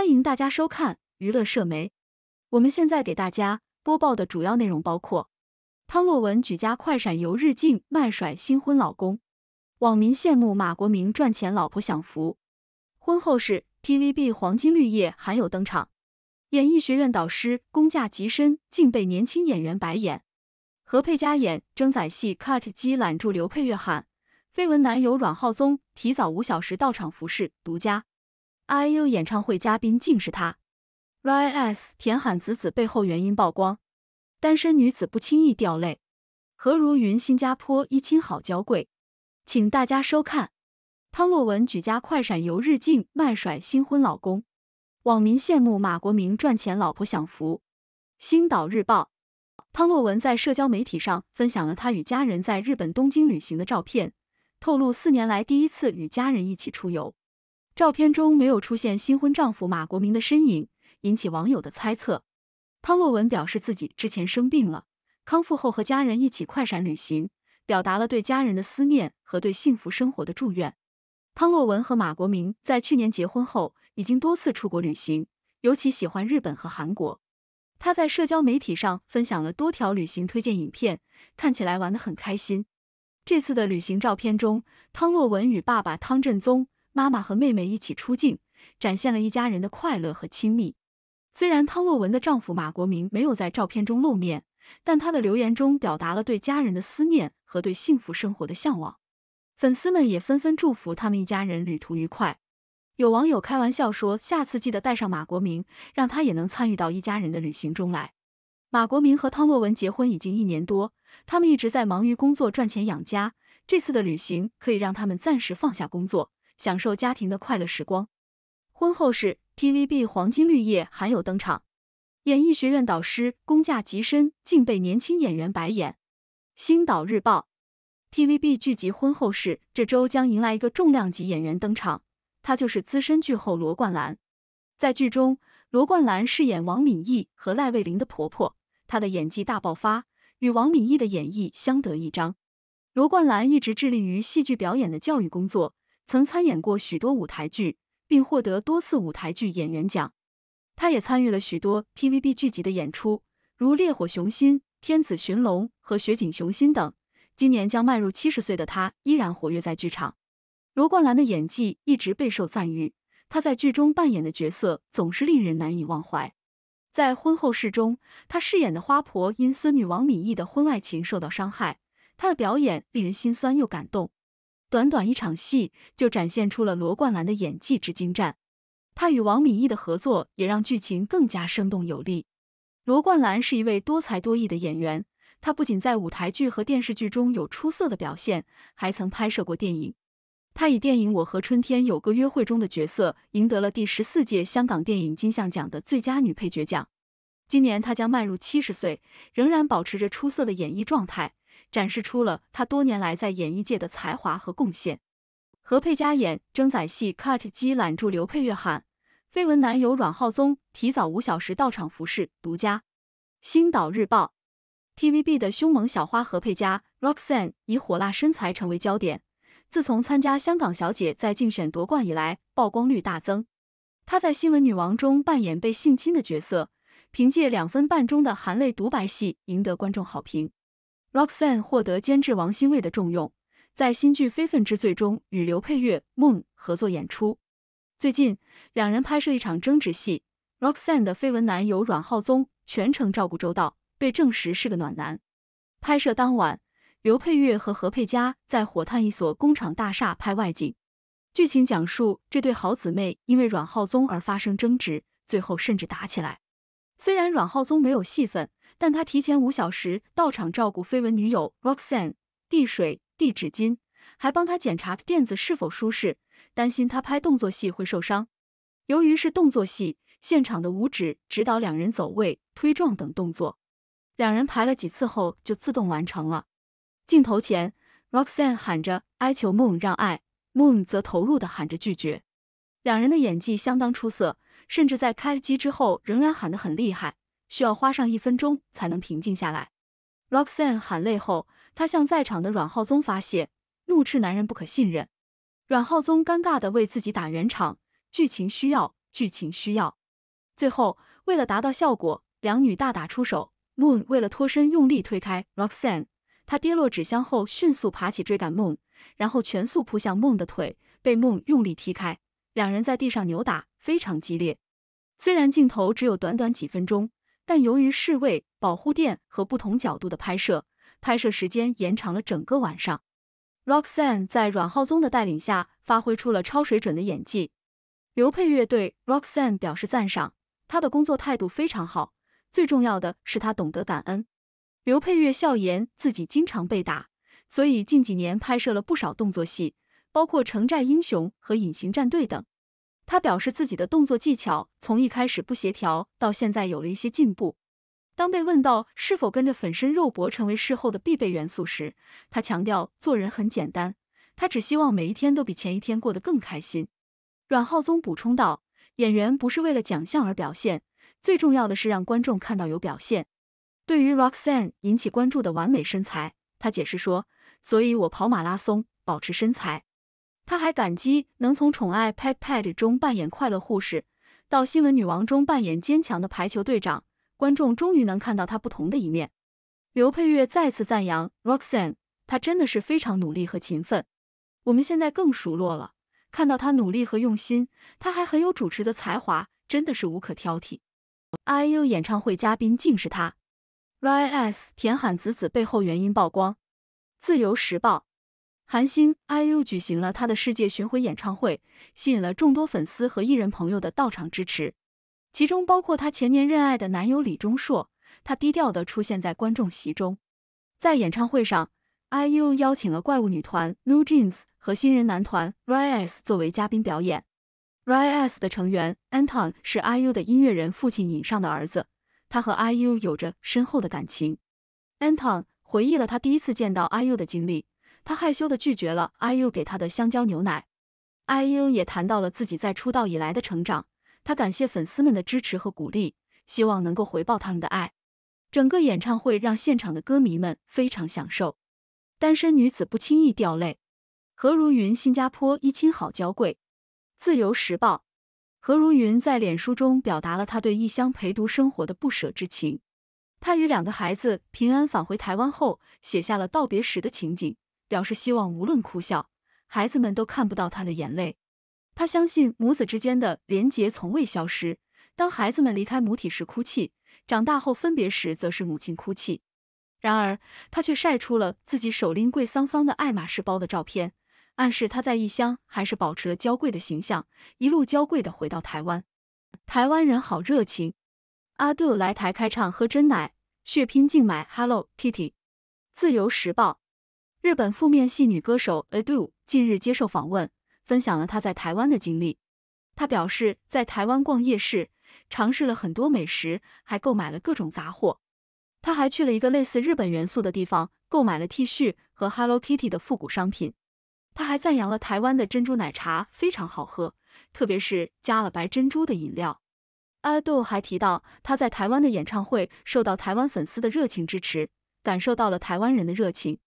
欢迎大家收看娱乐社媒。我们现在给大家播报的主要内容包括：汤洛雯举家快闪游日境，卖甩新婚老公；网民羡慕马国明赚钱老婆享福；婚后是 TVB 黄金绿叶，罕有登场；演艺学院导师工价极深，竟被年轻演员白眼；何佩嘉演争仔戏 cut 机揽住刘佩月喊；绯闻男友阮浩宗提早五小时到场服侍；独家。IU 演唱会嘉宾竟是她 r i s 田喊子子背后原因曝光，单身女子不轻易掉泪，何如云新加坡一亲好娇贵，请大家收看。汤洛雯举家快闪游日境卖甩新婚老公，网民羡慕马国明赚钱老婆享福。星岛日报，汤洛雯在社交媒体上分享了她与家人在日本东京旅行的照片，透露四年来第一次与家人一起出游。照片中没有出现新婚丈夫马国明的身影，引起网友的猜测。汤洛雯表示自己之前生病了，康复后和家人一起快闪旅行，表达了对家人的思念和对幸福生活的祝愿。汤洛雯和马国明在去年结婚后，已经多次出国旅行，尤其喜欢日本和韩国。他在社交媒体上分享了多条旅行推荐影片，看起来玩得很开心。这次的旅行照片中，汤洛雯与爸爸汤镇宗。妈妈和妹妹一起出镜，展现了一家人的快乐和亲密。虽然汤洛雯的丈夫马国明没有在照片中露面，但他的留言中表达了对家人的思念和对幸福生活的向往。粉丝们也纷纷祝福他们一家人旅途愉快。有网友开玩笑说，下次记得带上马国明，让他也能参与到一家人的旅行中来。马国明和汤洛雯结婚已经一年多，他们一直在忙于工作赚钱养家，这次的旅行可以让他们暂时放下工作。享受家庭的快乐时光。婚后是 t v b 黄金绿叶罕有登场，演艺学院导师工价极深，竟被年轻演员白眼。星岛日报，TVB 剧集《婚后事》这周将迎来一个重量级演员登场，他就是资深剧后罗冠兰。在剧中，罗冠兰饰演王敏奕和赖慰玲的婆婆，她的演技大爆发，与王敏奕的演绎相得益彰。罗冠兰一直致力于戏剧表演的教育工作。曾参演过许多舞台剧，并获得多次舞台剧演员奖。他也参与了许多 TVB 剧集的演出，如《烈火雄心》《天子寻龙》和《雪景雄心》等。今年将迈入七十岁的他，依然活跃在剧场。罗冠兰的演技一直备受赞誉，她在剧中扮演的角色总是令人难以忘怀。在《婚后事》中，她饰演的花婆因孙女王敏毅的婚外情受到伤害，她的表演令人心酸又感动。短短一场戏就展现出了罗冠兰的演技之精湛，他与王敏奕的合作也让剧情更加生动有力。罗冠兰是一位多才多艺的演员，她不仅在舞台剧和电视剧中有出色的表现，还曾拍摄过电影。他以电影《我和春天有个约会》中的角色赢得了第十四届香港电影金像奖的最佳女配角奖。今年她将迈入七十岁，仍然保持着出色的演艺状态。展示出了他多年来在演艺界的才华和贡献。何佩佳演《征仔戏》，cut 机揽住刘佩月喊，绯闻男友阮浩宗提早五小时到场服侍。独家，《星岛日报》TVB 的凶猛小花何佩佳 r o x a n n e 以火辣身材成为焦点。自从参加香港小姐在竞选夺冠以来，曝光率大增。她在《新闻女王》中扮演被性侵的角色，凭借两分半钟的含泪独白戏赢得观众好评。Roxanne 获得监制王新卫的重用，在新剧《非分之罪》中与刘佩玥、Moon 合作演出。最近两人拍摄一场争执戏，Roxanne 的绯闻男友阮浩宗全程照顾周到，被证实是个暖男。拍摄当晚，刘佩玥和何佩佳在火炭一所工厂大厦拍外景，剧情讲述这对好姊妹因为阮浩宗而发生争执，最后甚至打起来。虽然阮浩宗没有戏份。但他提前五小时到场照顾绯闻女友 Roxanne，递水、递纸巾，还帮她检查垫子是否舒适，担心她拍动作戏会受伤。由于是动作戏，现场的舞指指导两人走位、推撞等动作，两人排了几次后就自动完成了。镜头前，Roxanne 喊着哀求 Moon 让爱，Moon 则投入的喊着拒绝。两人的演技相当出色，甚至在开机之后仍然喊得很厉害。需要花上一分钟才能平静下来。Roxanne 喊累后，她向在场的阮浩宗发泄，怒斥男人不可信任。阮浩宗尴尬的为自己打圆场，剧情需要，剧情需要。最后，为了达到效果，两女大打出手。Moon 为了脱身，用力推开 Roxanne，她跌落纸箱后，迅速爬起追赶 Moon，然后全速扑向 Moon 的腿，被 Moon 用力踢开，两人在地上扭打，非常激烈。虽然镜头只有短短几分钟。但由于侍卫保护垫和不同角度的拍摄，拍摄时间延长了整个晚上。Roxanne 在阮浩宗的带领下，发挥出了超水准的演技。刘佩月对 Roxanne 表示赞赏，他的工作态度非常好，最重要的是他懂得感恩。刘佩月笑言自己经常被打，所以近几年拍摄了不少动作戏，包括《城寨英雄》和《隐形战队》等。他表示自己的动作技巧从一开始不协调到现在有了一些进步。当被问到是否跟着粉身肉搏成为事后的必备元素时，他强调做人很简单，他只希望每一天都比前一天过得更开心。阮浩宗补充道：“演员不是为了奖项而表现，最重要的是让观众看到有表现。”对于 Roxanne 引起关注的完美身材，他解释说：“所以我跑马拉松，保持身材。”他还感激能从《宠爱》、《p a t Pad》中扮演快乐护士，到《新闻女王》中扮演坚强的排球队长，观众终于能看到他不同的一面。刘佩玥再次赞扬 Roxanne，她真的是非常努力和勤奋，我们现在更熟络了，看到她努力和用心，她还很有主持的才华，真的是无可挑剔。IU 演唱会嘉宾竟是她。RIS 田喊子子背后原因曝光。自由时报。韩星 IU 举行了他的世界巡回演唱会，吸引了众多粉丝和艺人朋友的到场支持，其中包括他前年认爱的男友李钟硕。他低调的出现在观众席中。在演唱会上，IU 邀请了怪物女团 New Jeans 和新人男团 RISE 作为嘉宾表演。RISE 的成员 Anton 是 IU 的音乐人父亲尹尚的儿子，他和 IU 有着深厚的感情。Anton 回忆了他第一次见到 IU 的经历。他害羞的拒绝了 IU 给他的香蕉牛奶。IU 也谈到了自己在出道以来的成长，他感谢粉丝们的支持和鼓励，希望能够回报他们的爱。整个演唱会让现场的歌迷们非常享受。单身女子不轻易掉泪。何如云新加坡一亲好娇贵。自由时报何如云在脸书中表达了她对异乡陪读生活的不舍之情。她与两个孩子平安返回台湾后，写下了道别时的情景。表示希望无论哭笑，孩子们都看不到他的眼泪。他相信母子之间的连结从未消失。当孩子们离开母体时哭泣，长大后分别时则是母亲哭泣。然而，他却晒出了自己手拎贵桑桑的爱马仕包的照片，暗示他在异乡还是保持了娇贵的形象，一路娇贵的回到台湾。台湾人好热情，阿杜来台开唱喝真奶，血拼竟买 Hello Kitty。自由时报。日本负面系女歌手 Adu 近日接受访问，分享了她在台湾的经历。她表示，在台湾逛夜市，尝试了很多美食，还购买了各种杂货。她还去了一个类似日本元素的地方，购买了 T 恤和 Hello Kitty 的复古商品。她还赞扬了台湾的珍珠奶茶非常好喝，特别是加了白珍珠的饮料。Adu 还提到，他在台湾的演唱会受到台湾粉丝的热情支持，感受到了台湾人的热情。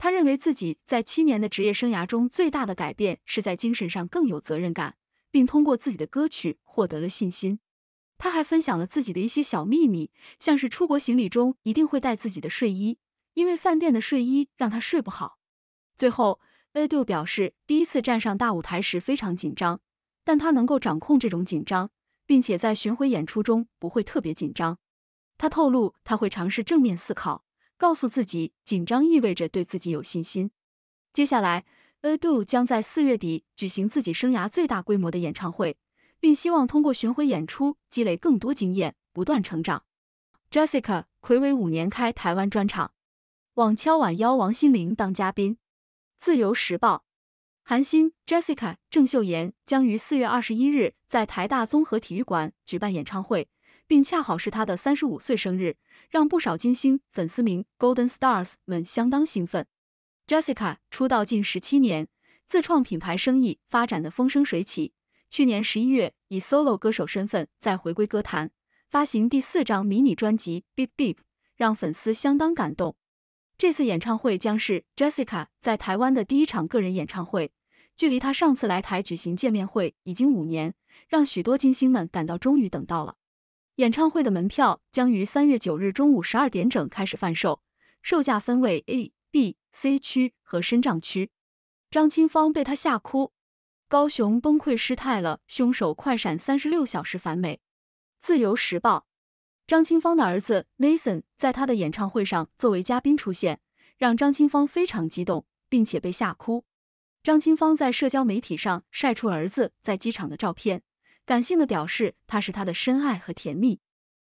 他认为自己在七年的职业生涯中最大的改变是在精神上更有责任感，并通过自己的歌曲获得了信心。他还分享了自己的一些小秘密，像是出国行李中一定会带自己的睡衣，因为饭店的睡衣让他睡不好。最后 a d o 表示第一次站上大舞台时非常紧张，但他能够掌控这种紧张，并且在巡回演出中不会特别紧张。他透露他会尝试正面思考。告诉自己，紧张意味着对自己有信心。接下来 a d o 将在四月底举行自己生涯最大规模的演唱会，并希望通过巡回演出积累更多经验，不断成长。Jessica 魁违五年开台湾专场，网敲挽邀王心凌当嘉宾。自由时报，韩星 Jessica 郑秀妍将于四月二十一日在台大综合体育馆举办演唱会。并恰好是她的三十五岁生日，让不少金星粉丝名 Golden Stars 们相当兴奋。Jessica 出道近十七年，自创品牌生意发展的风生水起。去年十一月以 solo 歌手身份再回归歌坛，发行第四张迷你专辑《Beep Beep》，让粉丝相当感动。这次演唱会将是 Jessica 在台湾的第一场个人演唱会，距离她上次来台举行见面会已经五年，让许多金星们感到终于等到了。演唱会的门票将于三月九日中午十二点整开始贩售，售价分为 A、B、C 区和深藏区。张清芳被他吓哭，高雄崩溃失态了，凶手快闪三十六小时反美。自由时报，张清芳的儿子 Nathan 在他的演唱会上作为嘉宾出现，让张清芳非常激动，并且被吓哭。张清芳在社交媒体上晒出儿子在机场的照片。感性的表示，他是他的深爱和甜蜜。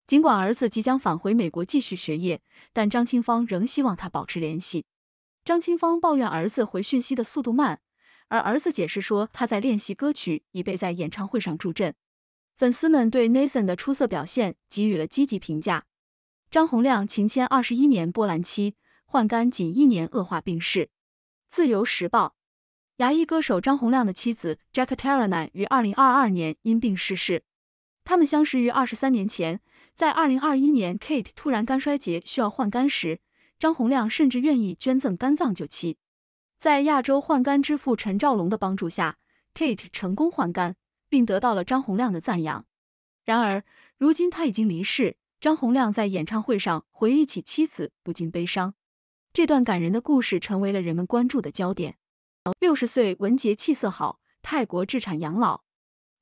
尽管儿子即将返回美国继续学业，但张清芳仍希望他保持联系。张清芳抱怨儿子回讯息的速度慢，而儿子解释说他在练习歌曲，以备在演唱会上助阵。粉丝们对 Nathan 的出色表现给予了积极评价。张洪亮情签二十一年波兰期，患肝仅一年恶化病逝。自由时报。牙医歌手张洪亮的妻子 Jack t a r a n a 于二零二二年因病逝世。他们相识于二十三年前，在二零二一年 Kate 突然肝衰竭需要换肝时，张洪亮甚至愿意捐赠肝脏救妻。在亚洲换肝之父陈兆龙的帮助下，Kate 成功换肝，并得到了张洪亮的赞扬。然而，如今他已经离世，张洪亮在演唱会上回忆起妻子，不禁悲伤。这段感人的故事成为了人们关注的焦点。六十岁文杰气色好，泰国置产养老。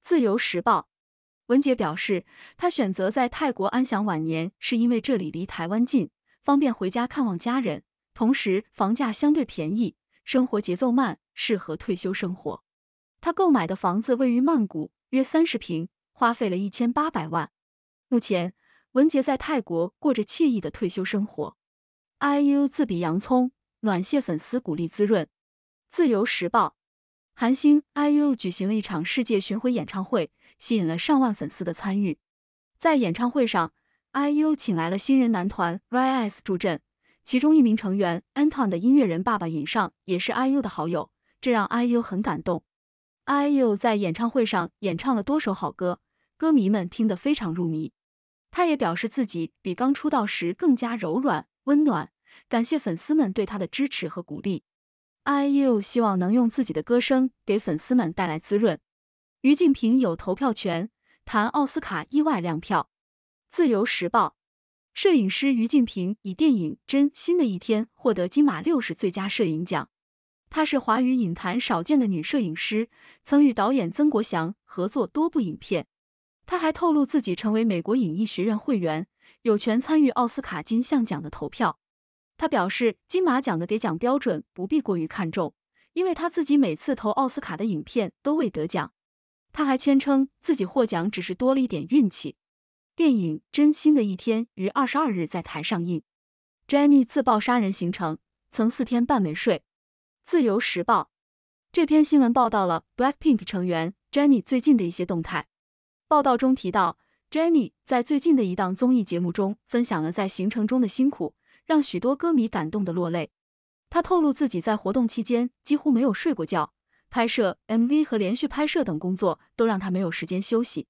自由时报，文杰表示，他选择在泰国安享晚年，是因为这里离台湾近，方便回家看望家人，同时房价相对便宜，生活节奏慢，适合退休生活。他购买的房子位于曼谷，约三十平，花费了一千八百万。目前，文杰在泰国过着惬意的退休生活。IU 自比洋葱，暖谢粉丝鼓励滋润。自由时报，韩星 IU 举行了一场世界巡回演唱会，吸引了上万粉丝的参与。在演唱会上，IU 请来了新人男团 RISE 助阵，其中一名成员 Anton 的音乐人爸爸尹尚也是 IU 的好友，这让 IU 很感动。IU 在演唱会上演唱了多首好歌，歌迷们听得非常入迷。他也表示自己比刚出道时更加柔软、温暖，感谢粉丝们对他的支持和鼓励。IU 希望能用自己的歌声给粉丝们带来滋润。于静平有投票权，谈奥斯卡意外亮票。自由时报，摄影师于静平以电影《真新的一天》获得金马六十最佳摄影奖。她是华语影坛少见的女摄影师，曾与导演曾国祥合作多部影片。她还透露自己成为美国影艺学院会员，有权参与奥斯卡金像奖的投票。他表示，金马奖的得奖标准不必过于看重，因为他自己每次投奥斯卡的影片都未得奖。他还谦称自己获奖只是多了一点运气。电影《真心的一天》于二十二日在台上映。j e n n y 自曝杀人行程，曾四天半没睡。自由时报这篇新闻报道了 Blackpink 成员 j e n n y 最近的一些动态。报道中提到 j e n n y 在最近的一档综艺节目中分享了在行程中的辛苦。让许多歌迷感动的落泪。他透露自己在活动期间几乎没有睡过觉，拍摄 MV 和连续拍摄等工作都让他没有时间休息。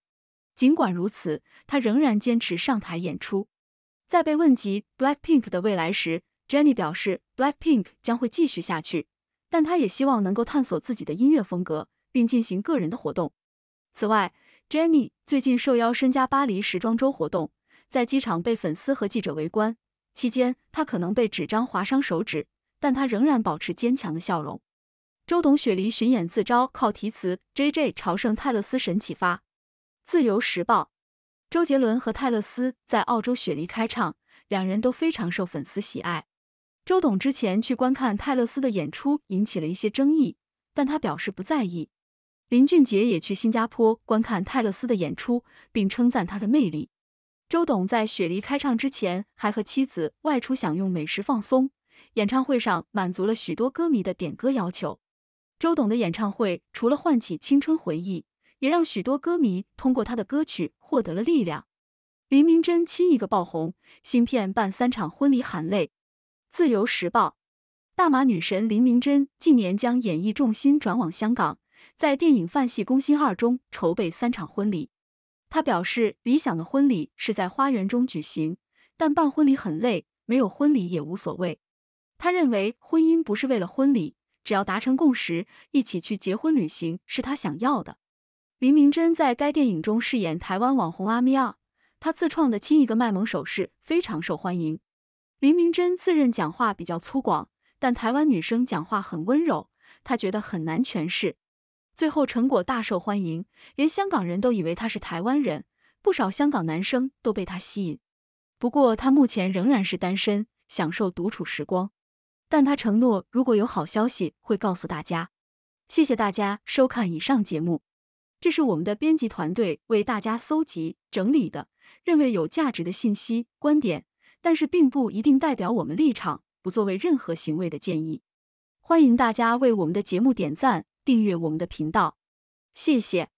尽管如此，他仍然坚持上台演出。在被问及 Blackpink 的未来时，Jennie 表示 Blackpink 将会继续下去，但他也希望能够探索自己的音乐风格，并进行个人的活动。此外，Jennie 最近受邀参加巴黎时装周活动，在机场被粉丝和记者围观。期间，他可能被纸张划伤手指，但他仍然保持坚强的笑容。周董雪梨巡演自招靠题词，J J 朝圣泰勒斯神启发。自由时报，周杰伦和泰勒斯在澳洲雪梨开唱，两人都非常受粉丝喜爱。周董之前去观看泰勒斯的演出引起了一些争议，但他表示不在意。林俊杰也去新加坡观看泰勒斯的演出，并称赞他的魅力。周董在雪梨开唱之前，还和妻子外出享用美食放松。演唱会上满足了许多歌迷的点歌要求。周董的演唱会除了唤起青春回忆，也让许多歌迷通过他的歌曲获得了力量。林明真亲一个爆红，新片办三场婚礼含泪。自由时报，大马女神林明真近年将演艺重心转往香港，在电影《范系攻心二》中筹备三场婚礼。他表示，理想的婚礼是在花园中举行，但办婚礼很累，没有婚礼也无所谓。他认为婚姻不是为了婚礼，只要达成共识，一起去结婚旅行是他想要的。林明珍在该电影中饰演台湾网红阿米二，他自创的亲一个卖萌手势非常受欢迎。林明珍自认讲话比较粗犷，但台湾女生讲话很温柔，他觉得很难诠释。最后成果大受欢迎，连香港人都以为他是台湾人，不少香港男生都被他吸引。不过他目前仍然是单身，享受独处时光。但他承诺如果有好消息会告诉大家。谢谢大家收看以上节目，这是我们的编辑团队为大家搜集整理的，认为有价值的信息观点，但是并不一定代表我们立场，不作为任何行为的建议。欢迎大家为我们的节目点赞。订阅我们的频道，谢谢。